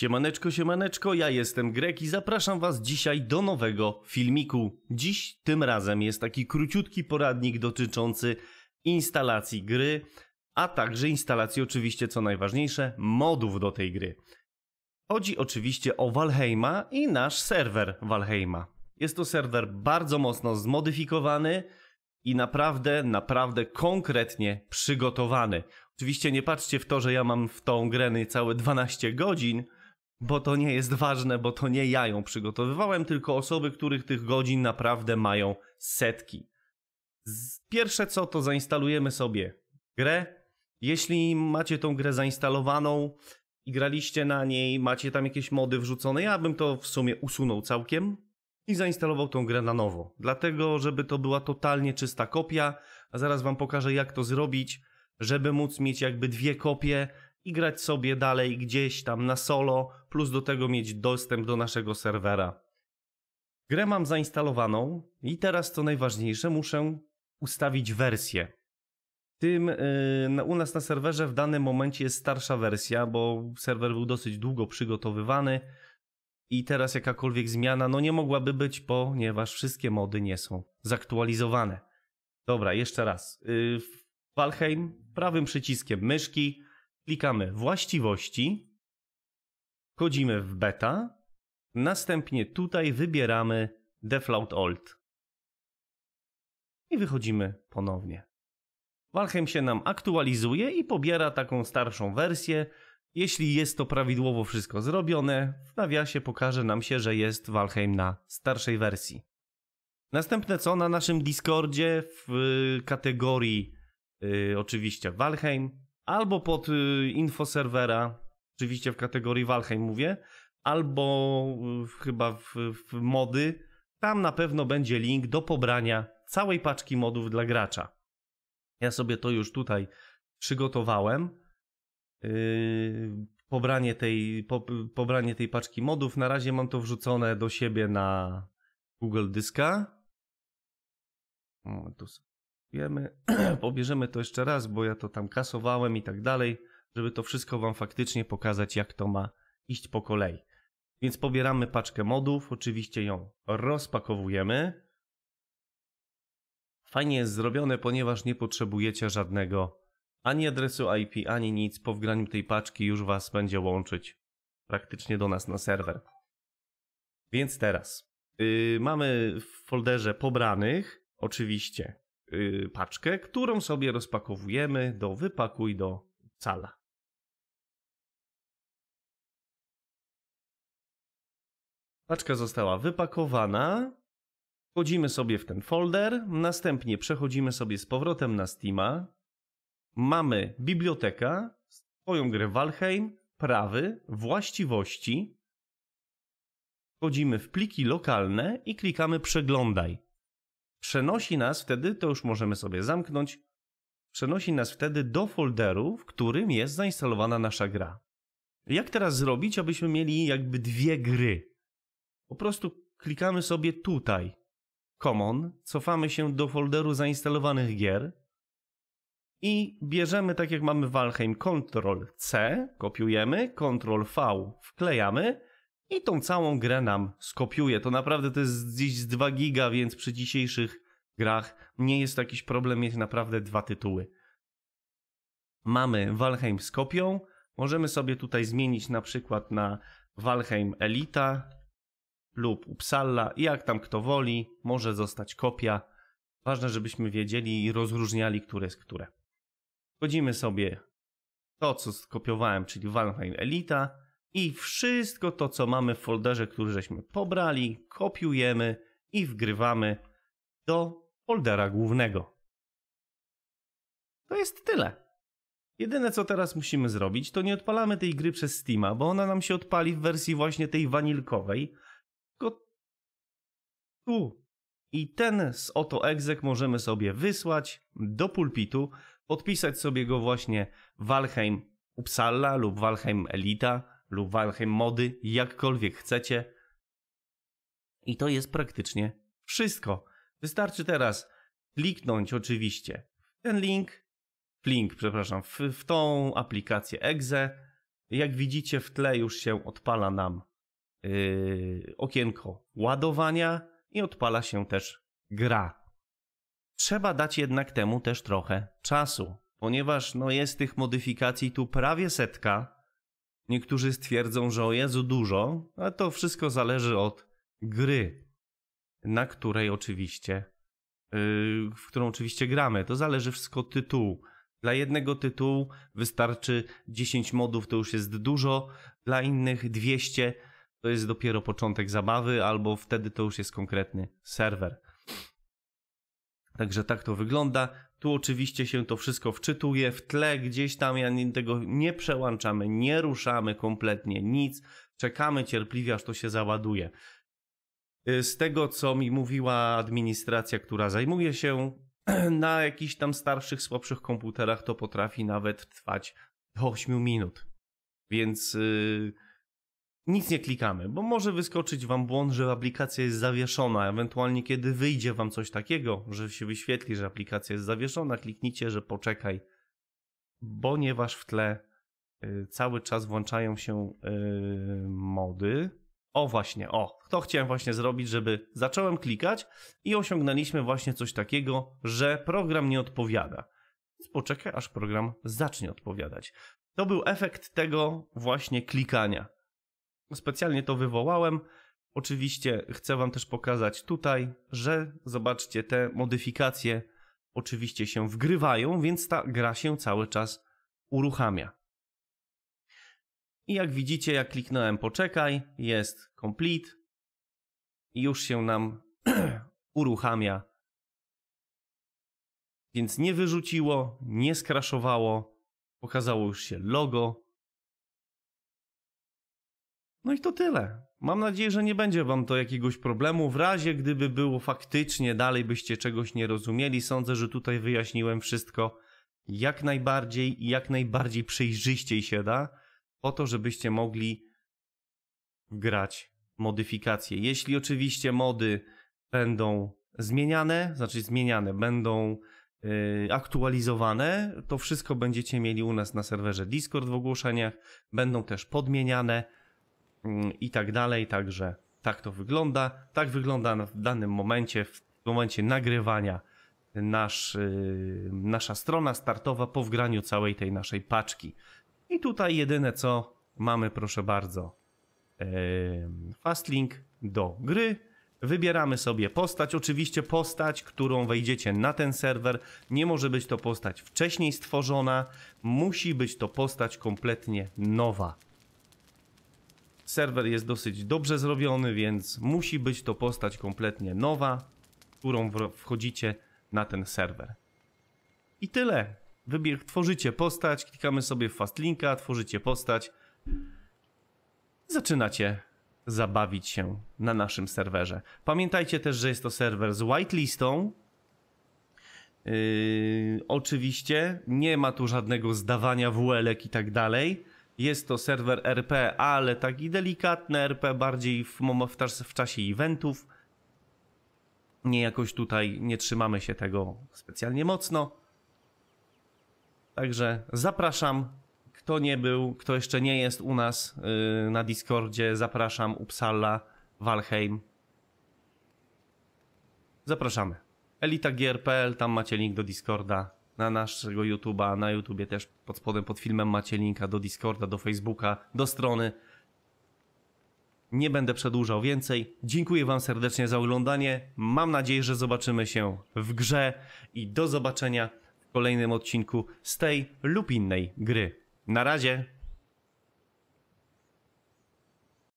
Siemaneczko, siemaneczko, ja jestem Grek i zapraszam Was dzisiaj do nowego filmiku. Dziś tym razem jest taki króciutki poradnik dotyczący instalacji gry, a także instalacji oczywiście, co najważniejsze, modów do tej gry. Chodzi oczywiście o Valheima i nasz serwer Valheima. Jest to serwer bardzo mocno zmodyfikowany i naprawdę, naprawdę konkretnie przygotowany. Oczywiście nie patrzcie w to, że ja mam w tą grę całe 12 godzin, bo to nie jest ważne, bo to nie ja ją przygotowywałem, tylko osoby, których tych godzin naprawdę mają setki. Pierwsze co, to zainstalujemy sobie grę. Jeśli macie tą grę zainstalowaną i graliście na niej, macie tam jakieś mody wrzucone, ja bym to w sumie usunął całkiem i zainstalował tą grę na nowo. Dlatego, żeby to była totalnie czysta kopia, a zaraz wam pokażę jak to zrobić, żeby móc mieć jakby dwie kopie, i grać sobie dalej gdzieś tam na solo, plus do tego mieć dostęp do naszego serwera. Grę mam zainstalowaną i teraz co najważniejsze, muszę ustawić wersję. Tym yy, u nas na serwerze w danym momencie jest starsza wersja, bo serwer był dosyć długo przygotowywany i teraz jakakolwiek zmiana no nie mogłaby być, ponieważ wszystkie mody nie są zaktualizowane. Dobra, jeszcze raz. Yy, Valheim prawym przyciskiem myszki Klikamy właściwości, wchodzimy w beta, następnie tutaj wybieramy default Old i wychodzimy ponownie. Valheim się nam aktualizuje i pobiera taką starszą wersję. Jeśli jest to prawidłowo wszystko zrobione, w nawiasie pokaże nam się, że jest Valheim na starszej wersji. Następne co na naszym Discordzie w y, kategorii yy, oczywiście Valheim albo pod y, infoserwera, oczywiście w kategorii Valheim mówię, albo y, chyba w, w mody. Tam na pewno będzie link do pobrania całej paczki modów dla gracza. Ja sobie to już tutaj przygotowałem. Yy, pobranie, tej, po, pobranie tej paczki modów. Na razie mam to wrzucone do siebie na Google Dyska. O, tu Wiemy, pobierzemy to jeszcze raz, bo ja to tam kasowałem i tak dalej, żeby to wszystko Wam faktycznie pokazać, jak to ma iść po kolei. Więc pobieramy paczkę modów, oczywiście ją rozpakowujemy. Fajnie jest zrobione, ponieważ nie potrzebujecie żadnego ani adresu IP, ani nic. Po wgraniu tej paczki już Was będzie łączyć praktycznie do nas na serwer. Więc teraz yy, mamy w folderze pobranych, oczywiście Y, paczkę, którą sobie rozpakowujemy do wypakuj do cala. Paczka została wypakowana. Wchodzimy sobie w ten folder, następnie przechodzimy sobie z powrotem na Steama. Mamy biblioteka, swoją grę Valheim, prawy, właściwości. Wchodzimy w pliki lokalne i klikamy przeglądaj. Przenosi nas wtedy, to już możemy sobie zamknąć, przenosi nas wtedy do folderu, w którym jest zainstalowana nasza gra. Jak teraz zrobić, abyśmy mieli jakby dwie gry? Po prostu klikamy sobie tutaj, Common, cofamy się do folderu zainstalowanych gier i bierzemy, tak jak mamy Valheim, Ctrl C, kopiujemy, Ctrl V, wklejamy i tą całą grę nam skopiuje. To naprawdę to jest gdzieś z 2 giga, więc przy dzisiejszych grach nie jest to jakiś problem mieć naprawdę dwa tytuły. Mamy Valheim z kopią, możemy sobie tutaj zmienić na przykład na Valheim Elita lub Uppsala, jak tam kto woli, może zostać kopia. Ważne, żebyśmy wiedzieli i rozróżniali, które jest które. Wchodzimy sobie to, co skopiowałem, czyli Valheim Elita, i wszystko to, co mamy w folderze, który żeśmy pobrali, kopiujemy i wgrywamy do foldera głównego. To jest tyle. Jedyne co teraz musimy zrobić, to nie odpalamy tej gry przez Steama, bo ona nam się odpali w wersji właśnie tej wanilkowej. Tylko tu. I ten z oto exec możemy sobie wysłać do pulpitu, podpisać sobie go właśnie Valheim Uppsala lub Valheim Elita lub Valheim mody, jakkolwiek chcecie. I to jest praktycznie wszystko. Wystarczy teraz kliknąć oczywiście w ten link, w link, przepraszam, w, w tą aplikację Exe. Jak widzicie w tle już się odpala nam yy, okienko ładowania i odpala się też gra. Trzeba dać jednak temu też trochę czasu, ponieważ no jest tych modyfikacji tu prawie setka Niektórzy stwierdzą, że o Jezu dużo, a to wszystko zależy od gry, na której oczywiście, yy, w którą oczywiście gramy. To zależy wszystko od tytułu. Dla jednego tytułu wystarczy 10 modów, to już jest dużo, dla innych 200 to jest dopiero początek zabawy, albo wtedy to już jest konkretny serwer. Także tak to wygląda. Tu oczywiście się to wszystko wczytuje w tle, gdzieś tam ja tego nie przełączamy, nie ruszamy kompletnie, nic. Czekamy cierpliwie, aż to się załaduje. Y, z tego, co mi mówiła administracja, która zajmuje się na jakichś tam starszych, słabszych komputerach, to potrafi nawet trwać do 8 minut. Więc. Yy nic nie klikamy, bo może wyskoczyć Wam błąd, że aplikacja jest zawieszona. Ewentualnie, kiedy wyjdzie Wam coś takiego, że się wyświetli, że aplikacja jest zawieszona, kliknijcie, że poczekaj, ponieważ w tle y, cały czas włączają się y, mody. O, właśnie, o, to chciałem właśnie zrobić, żeby zacząłem klikać i osiągnęliśmy właśnie coś takiego, że program nie odpowiada. poczekaj, aż program zacznie odpowiadać. To był efekt tego właśnie klikania. Specjalnie to wywołałem. Oczywiście chcę Wam też pokazać tutaj, że zobaczcie, te modyfikacje oczywiście się wgrywają, więc ta gra się cały czas uruchamia. I jak widzicie, jak kliknąłem poczekaj, jest complete i już się nam uruchamia. Więc nie wyrzuciło, nie skraszowało, pokazało już się logo, no i to tyle. Mam nadzieję, że nie będzie wam to jakiegoś problemu. W razie gdyby było faktycznie dalej byście czegoś nie rozumieli, sądzę, że tutaj wyjaśniłem wszystko jak najbardziej i jak najbardziej przejrzyściej się da, po to, żebyście mogli grać modyfikacje. Jeśli oczywiście mody będą zmieniane, znaczy zmieniane, będą yy, aktualizowane, to wszystko będziecie mieli u nas na serwerze Discord w ogłoszeniach, będą też podmieniane Mm, i tak dalej. Także tak to wygląda. Tak wygląda w danym momencie, w momencie nagrywania nasz, y, nasza strona startowa po wgraniu całej tej naszej paczki. I tutaj jedyne co mamy, proszę bardzo, y, fastlink do gry. Wybieramy sobie postać, oczywiście postać, którą wejdziecie na ten serwer. Nie może być to postać wcześniej stworzona, musi być to postać kompletnie nowa. Serwer jest dosyć dobrze zrobiony, więc musi być to postać kompletnie nowa, którą wchodzicie na ten serwer. I tyle. Wybier tworzycie postać, klikamy sobie w fastlinka, tworzycie postać. Zaczynacie zabawić się na naszym serwerze. Pamiętajcie też, że jest to serwer z whitelistą. Yy, oczywiście nie ma tu żadnego zdawania WL-ek i tak dalej. Jest to serwer RP, ale taki delikatny RP, bardziej w, w, w czasie eventów. Nie jakoś tutaj nie trzymamy się tego specjalnie mocno. Także zapraszam. Kto nie był, kto jeszcze nie jest u nas yy, na Discordzie, zapraszam Upsala, Valheim. Zapraszamy. Elita GRPL, tam macie link do Discorda na naszego YouTube'a, na YouTubie też pod spodem, pod filmem macie linka do Discorda, do Facebooka, do strony. Nie będę przedłużał więcej. Dziękuję Wam serdecznie za oglądanie. Mam nadzieję, że zobaczymy się w grze i do zobaczenia w kolejnym odcinku z tej lub innej gry. Na razie!